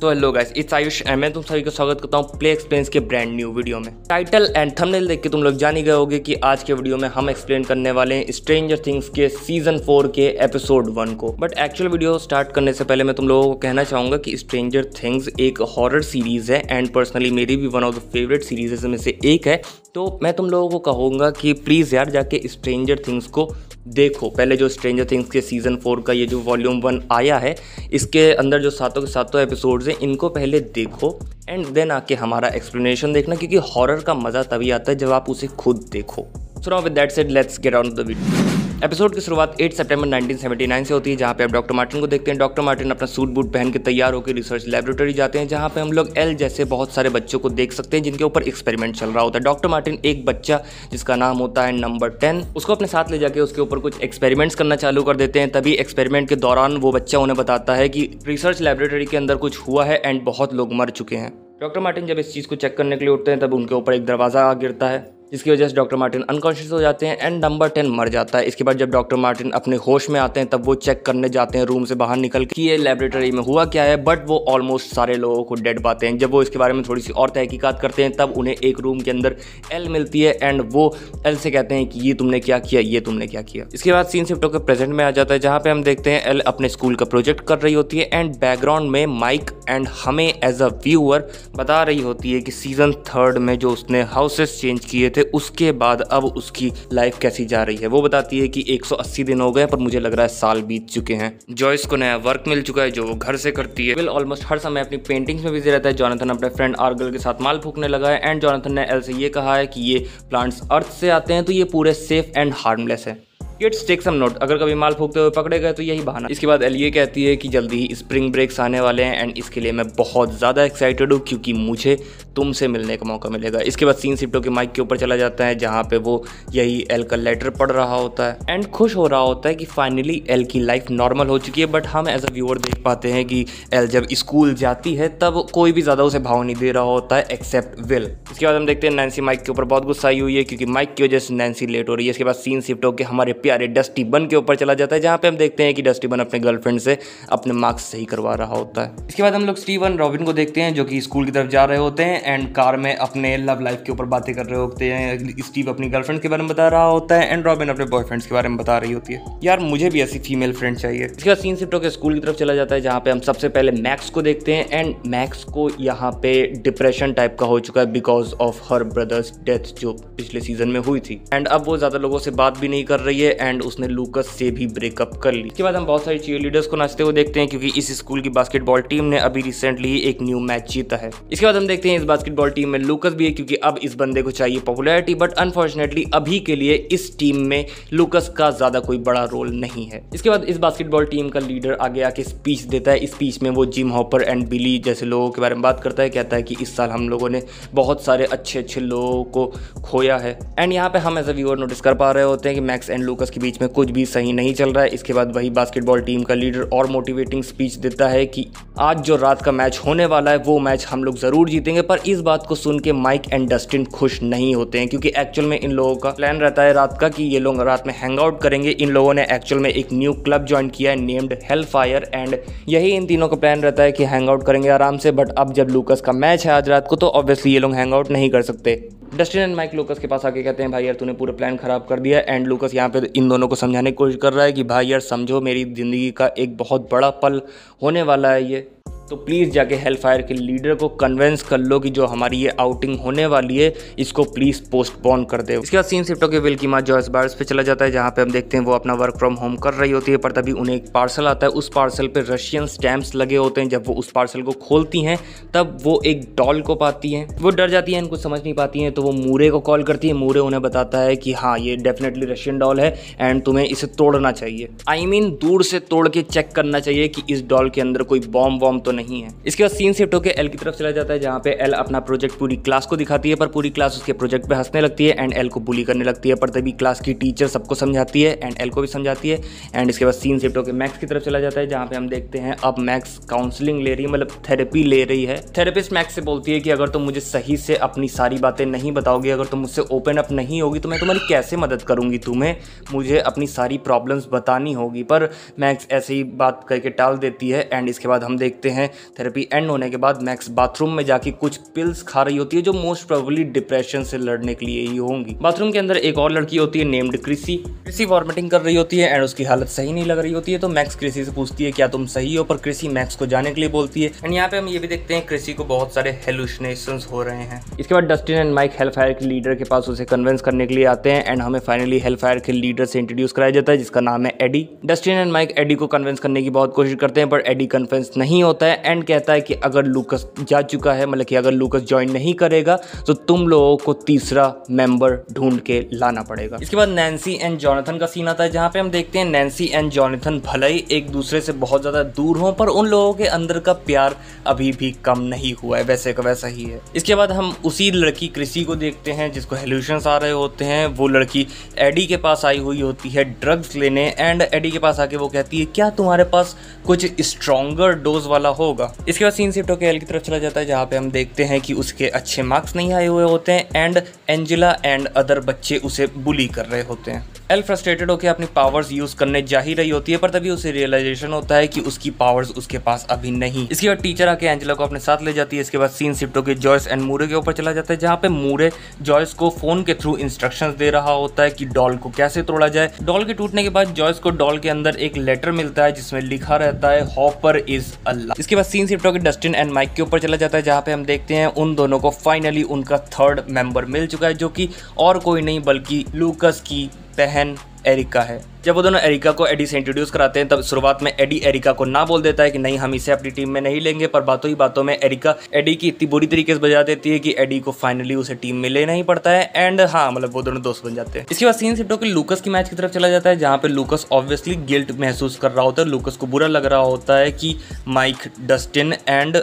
तो hello guys it's Ayush and मैं तुम सभी का स्वागत करता हूँ प्ले एक्सप्लेन के ब्रांड न्यू वीडियो में टाइटल एंड थंबनेल देख के तुम लोग जान ही गए होगे कि आज के वीडियो में हम एक्सप्लेन करने वाले हैं स्ट्रेंजर थिंग्स के सीजन फोर के एपिसोड वन को बट एक्चुअल वीडियो स्टार्ट करने से पहले मैं तुम लोगों को कहना चाहूंगा कि स्ट्रेंजर थिंग्स एक हॉरर सीरीज है एंड पर्सनली मेरी भी one of the favourite series में से एक है तो मैं तुम लोगों को कहूँगा कि प्लीज़ यार जाके स्ट्रेंजर थिंग्स को देखो पहले जो स्ट्रेंजर थिंग्स के सीज़न फोर का ये जो वॉल्यूम वन आया है इसके अंदर जो सातों के सातों एपिसोड्स हैं इनको पहले देखो एंड देन आके हमारा एक्सप्लेनेशन देखना क्योंकि हॉरर का मज़ा तभी आता है जब आप उसे खुद देखो so now with that said let's get on the video episode की शुरुआत 8 सितंबर 1979 से होती है जहाँ पे आप डॉक्टर मार्टिन को देखते हैं डॉक्टर मार्टिन अपना सूट बूट पहन के तैयार होकर रिसर्च लेबोरेटरी जाते हैं जहाँ पे हम लोग एल जैसे बहुत सारे बच्चों को देख सकते हैं जिनके ऊपर एक्सपेरिमेंट चल रहा होता है डॉक्टर मार्टिन एक बच्चा जिसका नाम होता है नंबर टेन उसको अपने साथ ले जाकर उसके ऊपर कुछ एक्सपेरिमेंट्स करना चालू कर देते हैं तभी एक्सपेरिमेंट के दौरान वो बच्चा उन्हें बताता है कि रिसर्च लेबोरेटरी के अंदर कुछ हुआ है एंड बहुत लोग मर चुके हैं डॉक्टर मार्टिन जब इस चीज़ को चेक करने के लिए उठते हैं तब उनके ऊपर एक दरवाज़ा गिरता है जिसकी वजह से डॉक्टर मार्टिन अनकॉन्शियस हो जाते हैं एंड नंबर टेन मर जाता है इसके बाद जब डॉक्टर मार्टिन अपने होश में आते हैं तब वो चेक करने जाते हैं रूम से बाहर निकल के ये लेबोरेटरी में हुआ क्या है बट वो ऑलमोस्ट सारे लोगों को डेड पाते हैं जब वो इसके बारे में थोड़ी सी और तहकीकत करते हैं तब उन्हें एक रूम के अंदर एल मिलती है एंड वो एल से कहते हैं कि ये तुमने क्या किया ये तुमने क्या किया इसके बाद सीन शिफ्ट के प्रेजेंट में आ जाता है जहाँ पे हम देखते हैं एल अपने स्कूल का प्रोजेक्ट कर रही होती है एंड बैकग्राउंड में माइक एंड हमें एज अ व्यूअर बता रही होती है कि सीजन थर्ड में जो उसने हाउसेस चेंज किए थे तो उसके बाद अब उसकी लाइफ कैसी जा रही है वो बताती है कि 180 दिन हो गए पर मुझे लग रहा है साल बीत चुके हैं जॉयस को नया वर्क मिल चुका है जो वो घर से करती है विल ऑलमोस्ट हर समय अपनी पेंटिंग्स में बिजी रहता है जॉनथन अपने फ्रेंड आर्गल के साथ माल फूकने लगा है एंड जॉनथन ने एल से ये कहा है कि ये प्लांट्स अर्थ से आते हैं तो ये पूरे सेफ एंड हार्मलेस है इट्स टेक सम नोट अगर कभी माल फूकते हुए पकड़े गए तो यही बहाना इसके बाद एलिए कहती है कि जल्दी ही स्प्रिंग ब्रेक्स आने वाले हैं एंड इसके लिए मैं बहुत ज़्यादा एक्साइटेड हूँ क्योंकि मुझे तुमसे मिलने का मौका मिलेगा इसके बाद सीन सिप्टो के माइक के ऊपर चला जाता है जहाँ पे वो यही एल का लेटर पढ़ रहा होता है एंड खुश हो रहा होता है कि फाइनली एल की लाइफ नॉर्मल हो चुकी है बट हम एज अ व्यूअर देख पाते हैं कि एल जब स्कूल जाती है तब कोई भी ज़्यादा उसे भाव नहीं दे रहा होता है एक्सेप्ट विल इसके बाद हम देखते हैं नैन्सी माइक के ऊपर बहुत गुस्सा आई हुई है क्योंकि माइक की वजह से नैन्सी लेट हो रही है इसके बाद सीन सिप्टो के हमारे प्यारे डस्टीबन के ऊपर चला जाता है जहाँ पे हम देखते हैं कि डस्टीबन अपने गर्लफ्रेंड से अपने मार्क्स सही करवा रहा होता है इसके बाद हम लोग स्टीवन रॉबिन को देखते हैं जो कि स्कूल की तरफ जा रहे होते हैं एंड कार में अपने लव लाइफ के ऊपर बातें कर रहे होते हैं स्टीव अपनी गर्लफ्रेंड के बारे में बता रहा होता है एंड रॉबिन अपने बॉयफ्रेंड्स के बारे में बता रही होती है यार मुझे भी ऐसी फीमेल फ्रेंड चाहिए इसके बाद सीन शिफ्ट होकर स्कूल की तरफ चला जाता है जहाँ पे हम सबसे पहले मैक्स को देखते हैं एंड मैक्स को यहाँ पे डिप्रेशन टाइप का हो चुका है because of her brother's death जो पिछले सीजन में हुई थी एंड अब वो ज़्यादा लोगों से बात भी नहीं कर रही है एंड उसने लूकस से भी ब्रेकअप कर ली इसके बाद हम बहुत सारे चीयर लीडर्स को नाचते हुए देखते हैं क्योंकि इस स्कूल की बास्केटबॉल टीम ने अभी रिसेंटली एक न्यू मैच जीता है इसके बाद हम देखते हैं इस बास्केटबॉल टीम में लूकस भी है क्योंकि अब इस बंदे को चाहिए पॉपुलैरिटी बट अनफॉर्चुनेटली अभी के लिए इस टीम में लूकस का ज्यादा कोई बड़ा रोल नहीं है इसके बाद इस बास्केटबॉल टीम का लीडर आगे आके स्पीच देता है स्पीच में वो जिम हॉपर एंड बिली जैसे लोगों के बारे में बात करता है कहता है कि इस साल हम लोगों ने बहुत सारे अच्छे अच्छे लोगों को खोया है एंड यहाँ पे हम एज अ व्यूअर नोटिस कर पा रहे होते हैं कि मैक्स एंड लूकस प्लेयर्स के बीच में कुछ भी सही नहीं चल रहा है इसके बाद वही बास्केटबॉल टीम का लीडर और मोटिवेटिंग स्पीच देता है कि आज जो रात का मैच होने वाला है वो मैच हम लोग ज़रूर जीतेंगे पर इस बात को सुन के माइक एंड डस्टिन खुश नहीं होते हैं क्योंकि एक्चुअल में इन लोगों का प्लान रहता है रात का कि ये लोग रात में हैंग आउट करेंगे इन लोगों ने एक्चुअल में एक न्यू क्लब ज्वाइन किया है नेम्ड हेल फायर एंड यही इन तीनों का प्लान रहता है कि हैंग आउट करेंगे आराम से बट अब जब लूकस का मैच है आज रात को तो ऑब्वियसली ये लोग हैंग आउट नहीं कर सकते डस्टिन एंड माइक लूकस के पास आके कहते हैं भाई यार तूने पूरा प्लान खराब कर दिया एंड लूकस यहाँ पे इन दोनों को समझाने की कोशिश कर रहा है कि भाई यार समझो मेरी ज़िंदगी का एक बहुत बड़ा पल होने वाला है ये तो प्लीज़ जाके हेल फायर के लीडर को कन्वेंस कर लो कि जो हमारी ये आउटिंग होने वाली है इसको प्लीज़ पोस्टपोन कर दे इसके बाद सीन शिफ्ट होकर बिल की माँ जॉयस बार्स पे चला जाता है जहाँ पे हम देखते हैं वो अपना वर्क फ्रॉम होम कर रही होती है पर तभी उन्हें एक पार्सल आता है उस पार्सल पर रशियन स्टैम्प्स लगे होते हैं जब वो उस पार्सल को खोलती हैं तब वो एक डॉल को पाती हैं वो डर जाती हैं इनको समझ नहीं पाती हैं तो वो मूरे को कॉल करती है मूरे उन्हें बताता है कि हाँ ये डेफिनेटली रशियन डॉल है एंड तुम्हें इसे तोड़ना चाहिए आई मीन दूर से तोड़ के चेक करना चाहिए कि इस डॉल के अंदर कोई बॉम्ब वॉम्ब तो नहीं नहीं है इसके बाद सीन शिफ्ट होकर एल की तरफ चला जाता है जहाँ पे एल अपना प्रोजेक्ट पूरी क्लास को दिखाती है पर पूरी क्लास उसके प्रोजेक्ट पे हंसने लगती है एंड एल को बुली करने लगती है पर तभी क्लास की टीचर सबको समझाती है एंड एल को भी समझाती है एंड इसके बाद सीन शिफ्ट होकर मैक्स की तरफ चला जाता है जहाँ पे हम देखते हैं अब मैक्स काउंसलिंग ले रही है मतलब थेरेपी ले रही है थेरेपिस्ट मैक्स से बोलती है कि अगर तुम मुझे सही से अपनी सारी बातें नहीं बताओगी अगर तुम मुझसे ओपन अप नहीं होगी तो मैं तुम्हारी कैसे मदद करूँगी तुम्हें मुझे अपनी सारी प्रॉब्लम्स बतानी होगी पर मैक्स ऐसे ही बात करके टाल देती है एंड इसके बाद हम देखते हैं थेरेपी एंड होने के बाद मैक्स बाथरूम में जाके कुछ पिल्स खा रही होती है जो मोस्ट प्रोबली डिप्रेशन से लड़ने के लिए ही होंगी बाथरूम के अंदर एक और लड़की होती है नेम्ड क्रिसी क्रिसी वॉर्मिटिंग कर रही होती है एंड उसकी हालत सही नहीं लग रही होती है तो मैक्स क्रिसी से पूछती है क्या तुम सही हो पर क्रिसी मैक्स को जाने के लिए बोलती है एंड यहाँ पे हम ये भी देखते हैं क्रिसी को बहुत सारे हेलुशनेशन हो रहे हैं इसके बाद Dustin and Mike Hellfire के लीडर के पास उसे कन्वेंस करने के लिए आते हैं एंड हमें फाइनली हेल्प फायर के लीडर से इंट्रोड्यूस कराया जाता है जिसका नाम है Eddie Dustin and Mike Eddie को कन्वेंस करने की बहुत कोशिश करते हैं पर एडी कन्वेंस नहीं होता है है एंड कहता है कि अगर लूकस जा चुका है मतलब कि अगर लूकस ज्वाइन नहीं करेगा तो तुम लोगों को तीसरा मेंबर ढूंढ के लाना पड़ेगा इसके बाद नैन्सी एंड जॉनथन का सीन आता है जहाँ पे हम देखते हैं नैन्सी एंड जॉनथन भले ही एक दूसरे से बहुत ज़्यादा दूर हों पर उन लोगों के अंदर का प्यार अभी भी कम नहीं हुआ है वैसे का वैसा ही है इसके बाद हम उसी लड़की कृषि को देखते हैं जिसको हेल्यूशंस आ रहे होते हैं वो लड़की एडी के पास आई हुई होती है ड्रग्स लेने एंड एडी के पास आके वो कहती है क्या तुम्हारे पास कुछ स्ट्रॉन्गर डोज वाला होगा इसके बाद सीन सिफ्ट होकर एल की तरफ चला जाता है जहाँ पे हम देखते हैं कि उसके अच्छे मार्क्स नहीं आए हुए होते हैं एंड एंजिला एंड अदर बच्चे उसे बुली कर रहे होते हैं एल फ्रस्ट्रेटेड होकर अपनी पावर्स यूज करने जा ही रही होती है पर तभी उसे रियलाइजेशन होता है कि उसकी पावर्स उसके पास अभी नहीं इसके बाद टीचर आके एंजिला को अपने साथ ले जाती है इसके बाद सीन शिफ्ट होकर जॉयस एंड मूरे के ऊपर चला जाता है जहाँ पे मूरे जॉयस को फोन के थ्रू इंस्ट्रक्शन दे रहा होता है कि डॉल को कैसे तोड़ा जाए डॉल के टूटने के बाद जॉयस को डॉल के अंदर एक लेटर मिलता है जिसमें लिखा रहता है हॉपर इज अल्लाह इसके बाद सीन शिफ्ट होकर डस्टिन एंड माइक के ऊपर चला जाता है जहाँ पे हम देखते हैं उन दोनों को फाइनली उनका थर्ड मेंबर मिल चुका है जो कि और कोई नहीं बल्कि लूकस की बहन एरिका है जब वो दोनों एरिका को एडी से इंट्रोड्यूस कराते हैं तब शुरुआत में एडी एरिका को ना बोल देता है कि नहीं हम इसे अपनी टीम में नहीं लेंगे पर बातों ही बातों में एरिका एडी की इतनी बुरी तरीके से बजा देती है कि एडी को फाइनली उसे टीम में लेना ही पड़ता है एंड हाँ मतलब वो दोनों दोस्त बन जाते हैं इसके बाद सीन सीटों के लूकस की मैच की तरफ चला जाता है जहाँ पे लूकस ऑब्वियसली गिल्ट महसूस कर रहा होता है लूकस को बुरा लग रहा होता है कि माइक डस्टिन एंड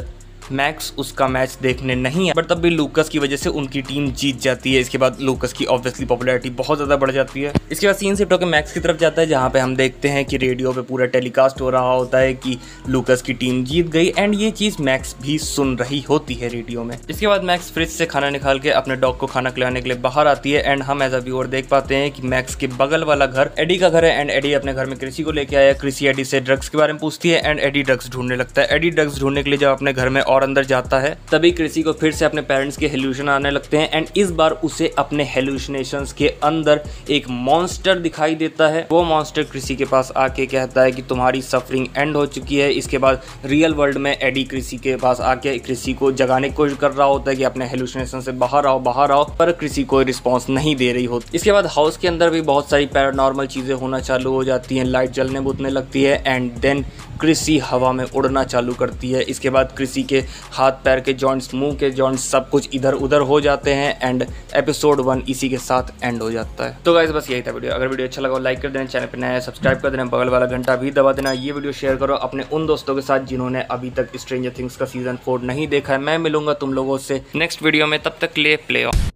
मैक्स उसका मैच देखने नहीं है बट तब भी लूकस की वजह से उनकी टीम जीत जाती है इसके बाद लूकस की ऑब्वियसली पॉपुलैरिटी बहुत ज़्यादा बढ़ जाती है इसके बाद सीन सिफ्ट होकर मैक्स की तरफ जाता है जहाँ पे हम देखते हैं कि रेडियो पे पूरा टेलीकास्ट हो रहा होता है कि लूकस की टीम जीत गई एंड ये चीज़ मैक्स भी सुन रही होती है रेडियो में इसके बाद मैक्स फ्रिज से खाना निकाल के अपने डॉग को खाना खिलाने के लिए बाहर आती है एंड हम एज अ व्यूअर देख पाते हैं कि मैक्स के बगल वाला घर एडी का घर है एंड एडी अपने घर में कृषि को लेकर आया कृषि एडी से ड्रग्स के बारे में पूछती है एंड एडी ड्रग्स ढूंढने लगता है एडी ड्रग्स ढूंढने के लिए जब अपने घर में और और अंदर जाता है तभी क्रिसी को फिर से अपने पेरेंट्स के हेल्यूशन आने लगते हैं एंड इस बार उसे अपने हेल्यूशनेशन के अंदर एक मॉन्स्टर दिखाई देता है वो मॉन्स्टर क्रिसी के पास आके कहता है कि तुम्हारी सफरिंग एंड हो चुकी है इसके बाद रियल वर्ल्ड में एडी क्रिसी के पास आके क्रिसी को जगाने की कोशिश कर रहा होता है कि अपने हेल्यूशनेशन से बाहर आओ बाहर आओ पर क्रिसी कोई रिस्पॉन्स नहीं दे रही होती इसके बाद हाउस के अंदर भी बहुत सारी पैरानॉर्मल चीज़ें होना चालू हो जाती हैं लाइट जलने बुतने लगती है एंड देन कृषि हवा में उड़ना चालू करती है इसके बाद कृषि के हाथ पैर के जॉइंट्स मुंह के जॉइंट्स सब कुछ इधर उधर हो जाते हैं एंड एपिसोड वन इसी के साथ एंड हो जाता है तो गाइज बस यही था वीडियो अगर वीडियो अच्छा लगा लाइक कर देना चैनल पर नया सब्सक्राइब कर देना बगल वाला घंटा भी दबा देना ये वीडियो शेयर करो अपने उन दोस्तों के साथ जिन्होंने अभी तक स्ट्रेंजर थिंग्स का सीजन फोर नहीं देखा है मैं मिलूंगा तुम लोगों से नेक्स्ट वीडियो में तब तक ले प्ले ऑफ